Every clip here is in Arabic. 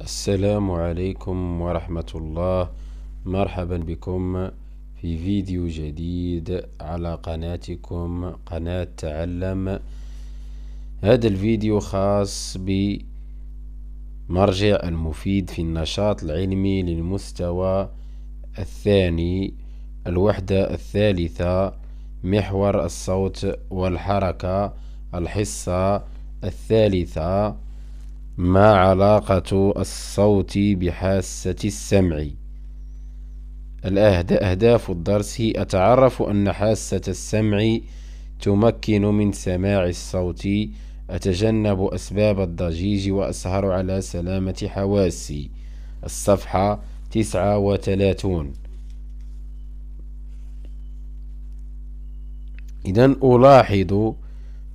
السلام عليكم ورحمة الله مرحبا بكم في فيديو جديد على قناتكم قناة تعلم هذا الفيديو خاص بمرجع المفيد في النشاط العلمي للمستوى الثاني الوحدة الثالثة محور الصوت والحركة الحصة الثالثة ما علاقة الصوت بحاسة السمع الأهداف الدرس أتعرف أن حاسة السمع تمكن من سماع الصوت أتجنب أسباب الضجيج وأسهر على سلامة حواسي الصفحة تسعة وثلاثون إذا ألاحظ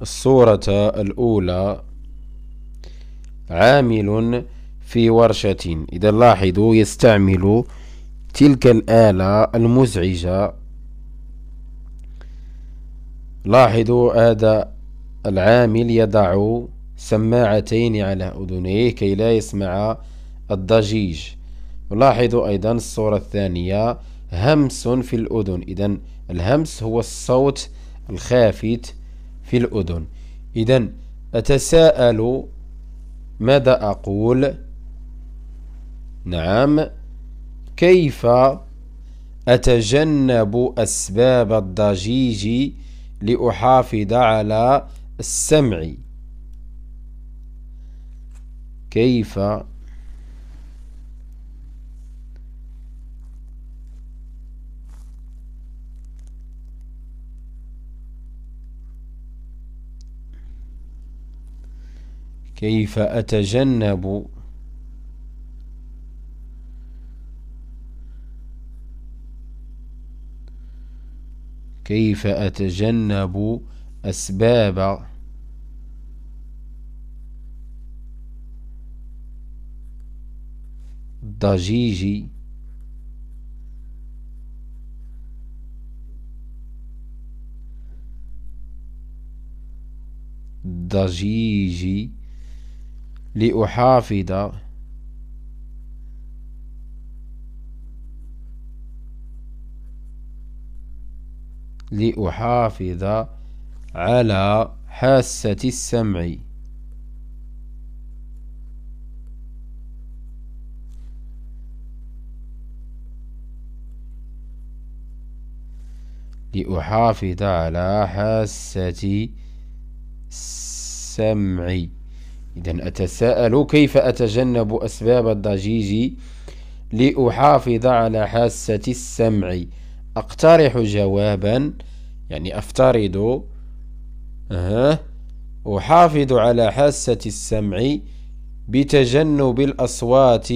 الصورة الأولى عامل في ورشة إذا لاحظوا يستعمل تلك الآلة المزعجة لاحظوا هذا العامل يضع سماعتين على أذنيه كي لا يسمع الضجيج لاحظوا أيضا الصورة الثانية همس في الأذن إذا الهمس هو الصوت الخافت في الأذن إذا أتساءل ماذا أقول نعم كيف أتجنب أسباب الضجيج لأحافظ على السمع كيف كيف أتجنب كيف أتجنب أسباب الضجيج ضجيجي لأحافظ لأحافظ على حاسة السمع لأحافظ على حاسة السمع إذا أتساءل كيف أتجنب أسباب الضجيج لأحافظ على حاسة السمع أقترح جوابا يعني أفترض أه أحافظ على حاسة السمع بتجنب الأصوات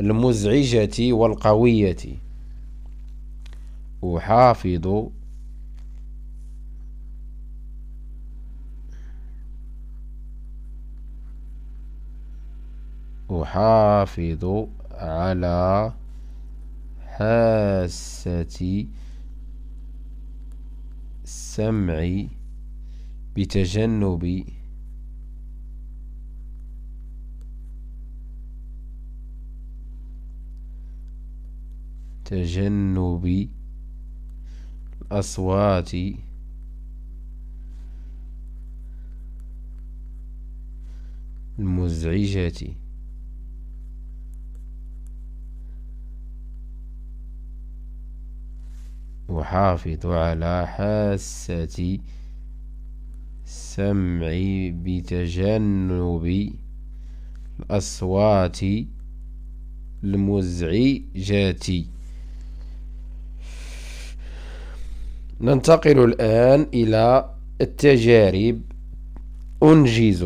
المزعجة والقوية أحافظ أحافظ على حاسة السمع بتجنب تجنب الأصوات المزعجة يحافظ على حاسة السمع بتجنب الأصوات المزعجة ننتقل الآن إلى التجارب أنجز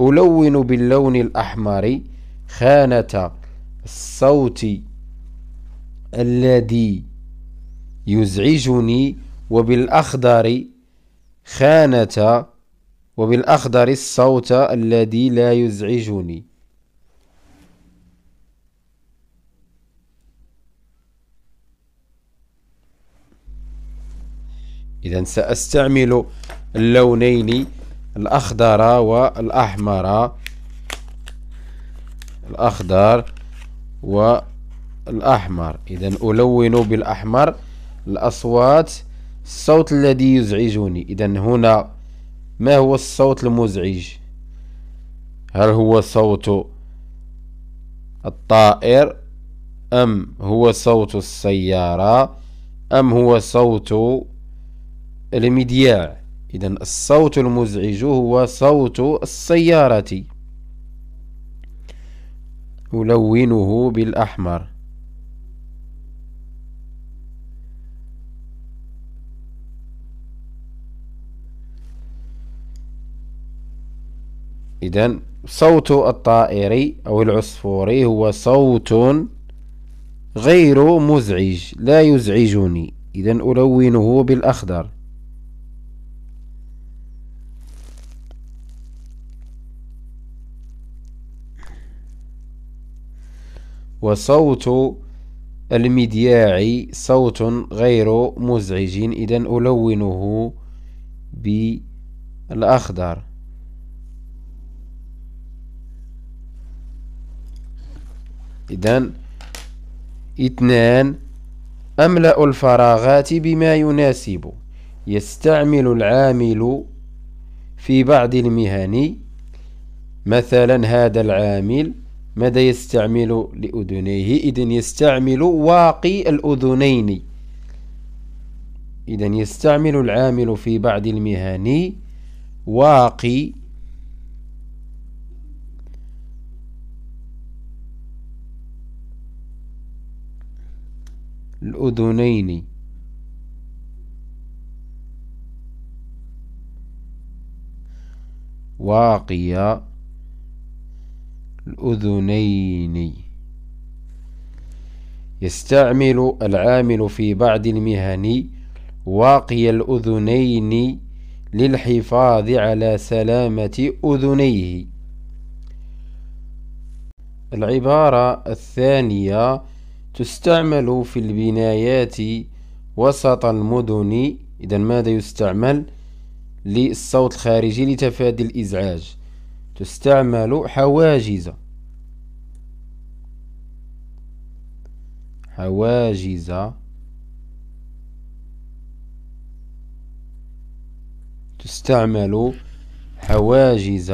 ألون باللون الأحمر خانة الصوت الذي يزعجني وبالأخضر خانة وبالأخضر الصوت الذي لا يزعجني إذا سأستعمل اللونين الأخضر والأحمر الأخضر والأحمر إذا ألون بالأحمر الأصوات الصوت الذي يزعجني إذا هنا ما هو الصوت المزعج هل هو صوت الطائر أم هو صوت السيارة أم هو صوت المذياع إذا الصوت المزعج هو صوت السيارة ألونه بالأحمر إذا صوت الطائر أو العصفور هو صوت غير مزعج لا يزعجني إذا ألونه بالأخضر وصوت المدياع صوت غير مزعج إذا ألونه بالأخضر إذا اثنان أملأ الفراغات بما يناسب يستعمل العامل في بعض المهن مثلا هذا العامل ماذا يستعمل لأذنيه إذن يستعمل واقي الأذنين إذن يستعمل العامل في بعض المهن واقي الأذنين واقي الأذنين يستعمل العامل في بعض المهن واقي الأذنين للحفاظ على سلامة أذنيه العبارة الثانية تستعمل في البنايات وسط المدن إذا ماذا يستعمل للصوت الخارجي لتفادي الإزعاج تستعمل حواجز حواجز تستعمل حواجز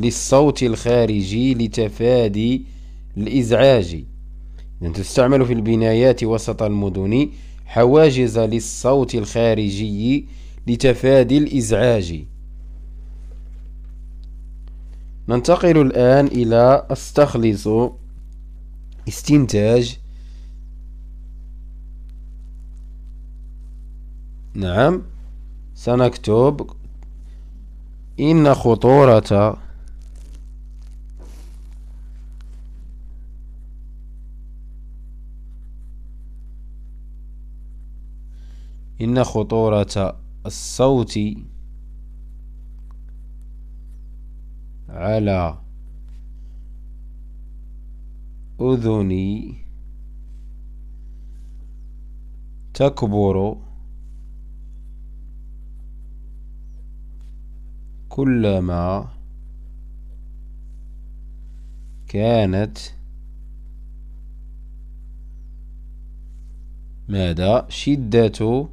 للصوت الخارجي لتفادي الإزعاج تستعمل في البنايات وسط المدن حواجز للصوت الخارجي لتفادي الإزعاج ننتقل الآن إلى استخلص استنتاج نعم سنكتب إن خطورة إن خطورة الصوت على أذني تكبر كلما كانت ماذا شدة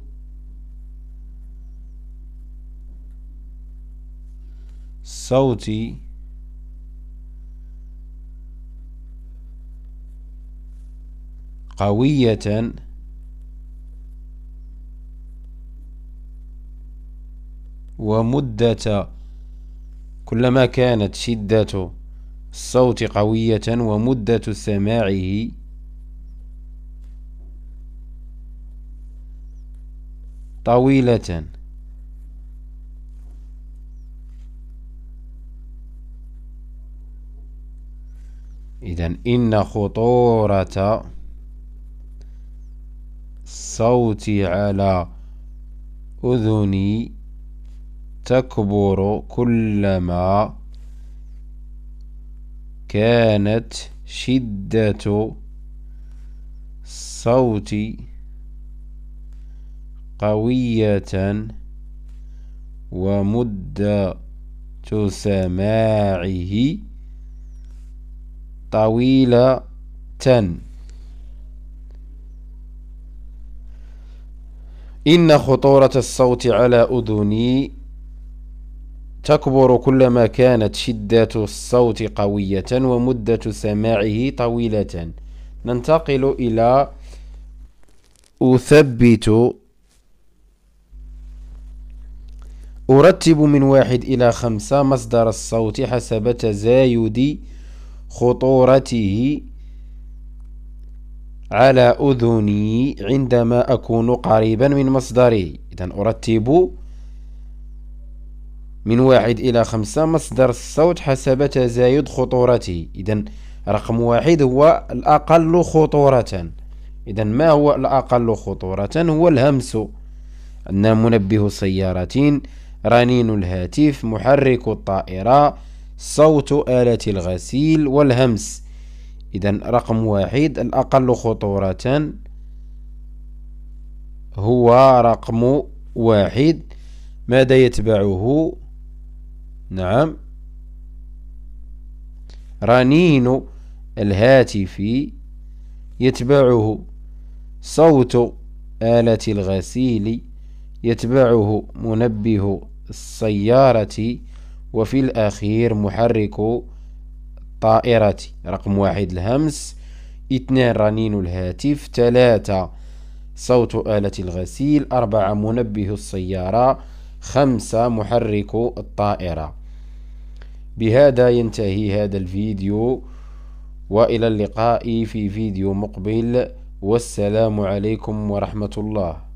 صوتي قوية ومدة كلما كانت شدة الصوت قوية ومدة سماعه طويلة إذا إن خطورة الصوت على أذني تكبر كلما كانت شدة الصوت قوية ومدة سماعه طويلة إن خطورة الصوت على أذني تكبر كلما كانت شدة الصوت قوية ومدة سماعه طويلة ننتقل إلى أثبت أرتب من واحد إلى خمسة مصدر الصوت حسب تزايد خطورته على أذني عندما أكون قريبا من مصدره إذا أرتب من واحد إلى خمسة مصدر الصوت حسب تزايد خطورته إذا رقم واحد هو الأقل خطورة إذا ما هو الأقل خطورة هو الهمس أن منبه السيارتين رنين الهاتف محرك الطائرة صوت آلة الغسيل والهمس إذا رقم واحد الأقل خطورة هو رقم واحد ماذا يتبعه نعم رنين الهاتف يتبعه صوت آلة الغسيل يتبعه منبه السيارة وفي الأخير محرك طائرة رقم واحد الهمس اثنان رنين الهاتف ثلاثة صوت آلة الغسيل أربعة منبه السيارة خمسة محرك الطائرة بهذا ينتهي هذا الفيديو وإلى اللقاء في فيديو مقبل والسلام عليكم ورحمة الله